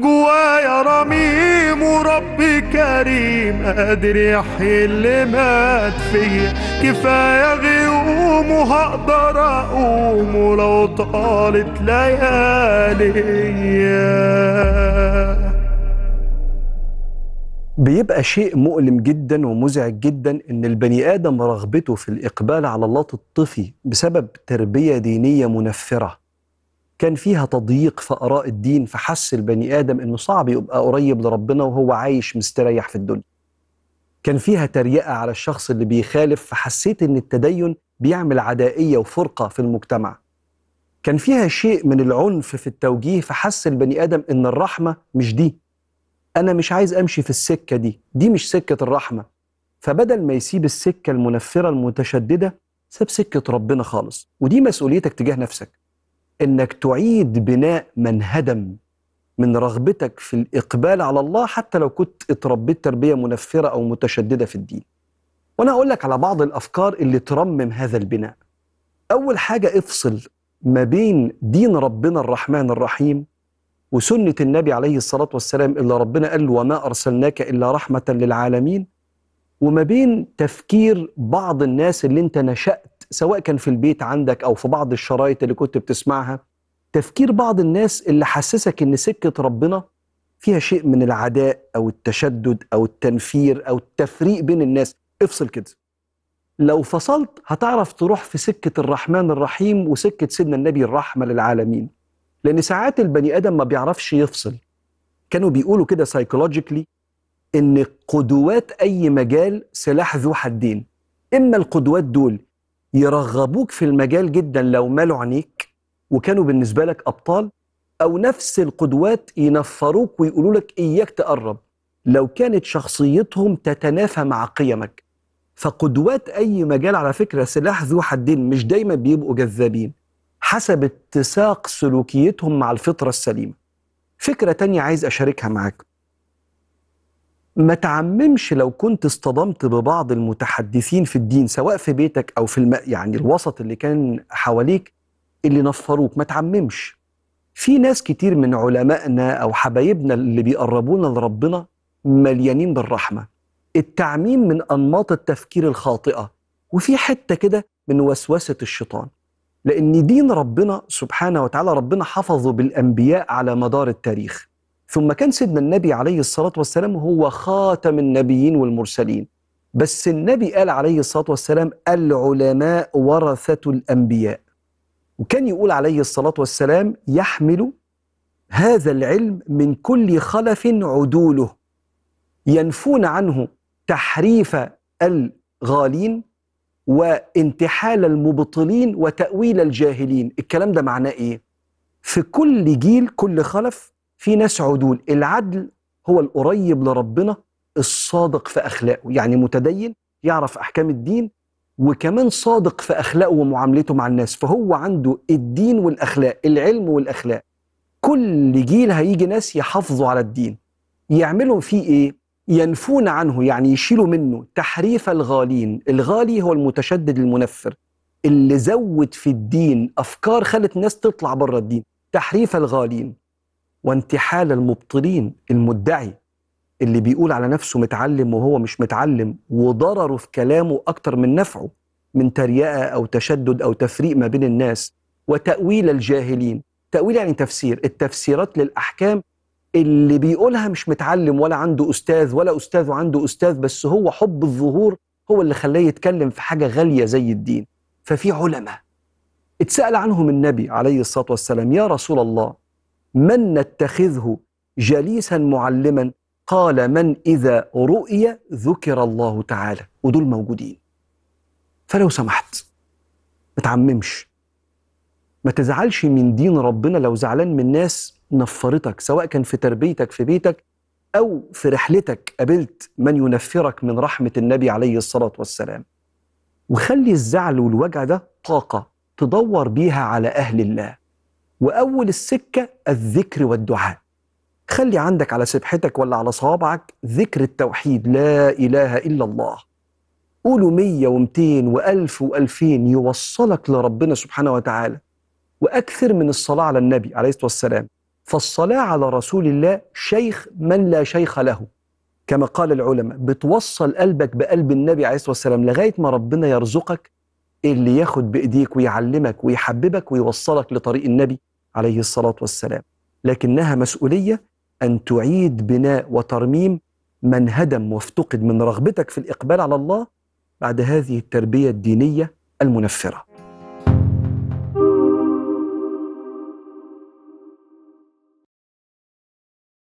جوايا رميم ورب كريم قادر يحيي اللي مات فيا كفايه غيوم وهقدر اقوم ولو طالت لياليا بيبقى شيء مؤلم جدا ومزعج جدا ان البني ادم رغبته في الاقبال على الله تطفي بسبب تربيه دينيه منفره كان فيها تضييق في اراء الدين فحس البني ادم انه صعب يبقى قريب لربنا وهو عايش مستريح في الدنيا كان فيها تريقه على الشخص اللي بيخالف فحسيت ان التدين بيعمل عدائيه وفرقه في المجتمع كان فيها شيء من العنف في التوجيه فحس البني ادم ان الرحمه مش دي انا مش عايز امشي في السكه دي دي مش سكه الرحمه فبدل ما يسيب السكه المنفره المتشدده ساب سكه ربنا خالص ودي مسؤوليتك تجاه نفسك انك تعيد بناء من هدم من رغبتك في الاقبال على الله حتى لو كنت اتربيت تربيه منفره او متشدده في الدين. وانا اقول لك على بعض الافكار اللي ترمم هذا البناء. اول حاجه افصل ما بين دين ربنا الرحمن الرحيم وسنه النبي عليه الصلاه والسلام اللي ربنا قال وما ارسلناك الا رحمه للعالمين وما بين تفكير بعض الناس اللي انت نشأت سواء كان في البيت عندك او في بعض الشرايط اللي كنت بتسمعها تفكير بعض الناس اللي حسسك ان سكه ربنا فيها شيء من العداء او التشدد او التنفير او التفريق بين الناس افصل كده لو فصلت هتعرف تروح في سكه الرحمن الرحيم وسكه سيدنا النبي الرحمه للعالمين لان ساعات البني ادم ما بيعرفش يفصل كانوا بيقولوا كده سايكولوجيكلي ان قدوات اي مجال سلاح ذو حدين اما القدوات دول يرغبوك في المجال جدا لو مالوا عنيك وكانوا بالنسبه لك ابطال او نفس القدوات ينفروك ويقولوا لك اياك تقرب لو كانت شخصيتهم تتنافى مع قيمك فقدوات اي مجال على فكره سلاح ذو حدين مش دايما بيبقوا جذابين حسب اتساق سلوكيتهم مع الفطره السليمه فكره تانية عايز اشاركها معاكم ما تعممش لو كنت اصطدمت ببعض المتحدثين في الدين سواء في بيتك او في الم... يعني الوسط اللي كان حواليك اللي نفروك ما تعممش في ناس كتير من علمائنا او حبايبنا اللي بيقربونا لربنا مليانين بالرحمه التعميم من انماط التفكير الخاطئه وفي حته كده من وسوسه الشيطان لان دين ربنا سبحانه وتعالى ربنا حفظه بالانبياء على مدار التاريخ ثم كان سيدنا النبي عليه الصلاة والسلام هو خاتم النبيين والمرسلين بس النبي قال عليه الصلاة والسلام العلماء ورثة الأنبياء وكان يقول عليه الصلاة والسلام يحمل هذا العلم من كل خلف عدوله ينفون عنه تحريف الغالين وانتحال المبطلين وتأويل الجاهلين الكلام ده معناه إيه؟ في كل جيل كل خلف في ناس عدول العدل هو القريب لربنا الصادق في اخلاقه يعني متدين يعرف احكام الدين وكمان صادق في اخلاقه ومعاملته مع الناس فهو عنده الدين والاخلاق العلم والاخلاق كل جيل هيجي ناس يحافظوا على الدين يعملوا فيه ايه ينفون عنه يعني يشيلوا منه تحريف الغالين الغالي هو المتشدد المنفر اللي زود في الدين افكار خلت الناس تطلع بره الدين تحريف الغالين وانتحال المبطلين المدعي اللي بيقول على نفسه متعلم وهو مش متعلم وضرره في كلامه أكتر من نفعه من تريقة أو تشدد أو تفريق ما بين الناس وتأويل الجاهلين تأويل يعني تفسير التفسيرات للأحكام اللي بيقولها مش متعلم ولا عنده أستاذ ولا استاذ عنده أستاذ بس هو حب الظهور هو اللي خلاه يتكلم في حاجة غالية زي الدين ففي علماء اتسأل عنهم النبي عليه الصلاة والسلام يا رسول الله من نتخذه جليسا معلما قال من إذا رؤي ذكر الله تعالى ودول موجودين فلو سمحت ما تعممش ما تزعلش من دين ربنا لو زعلان من ناس نفرتك سواء كان في تربيتك في بيتك أو في رحلتك قابلت من ينفرك من رحمة النبي عليه الصلاة والسلام وخلي الزعل والوجع ده طاقة تدور بيها على أهل الله واول السكه الذكر والدعاء خلي عندك على سبحتك ولا على صابعك ذكر التوحيد لا اله الا الله قولوا مية ومتين وألف وألفين يوصلك لربنا سبحانه وتعالى وأكثر من الصلاة على النبي عليه الصلاة والسلام فالصلاة على رسول الله شيخ من لا شيخ له كما قال العلماء بتوصل قلبك بقلب النبي عليه الصلاة والسلام لغاية ما ربنا يرزقك اللي ياخد بإيديك ويعلمك ويحببك ويوصلك لطريق النبي عليه الصلاة والسلام لكنها مسؤولية أن تعيد بناء وترميم من هدم وافتقد من رغبتك في الإقبال على الله بعد هذه التربية الدينية المنفرة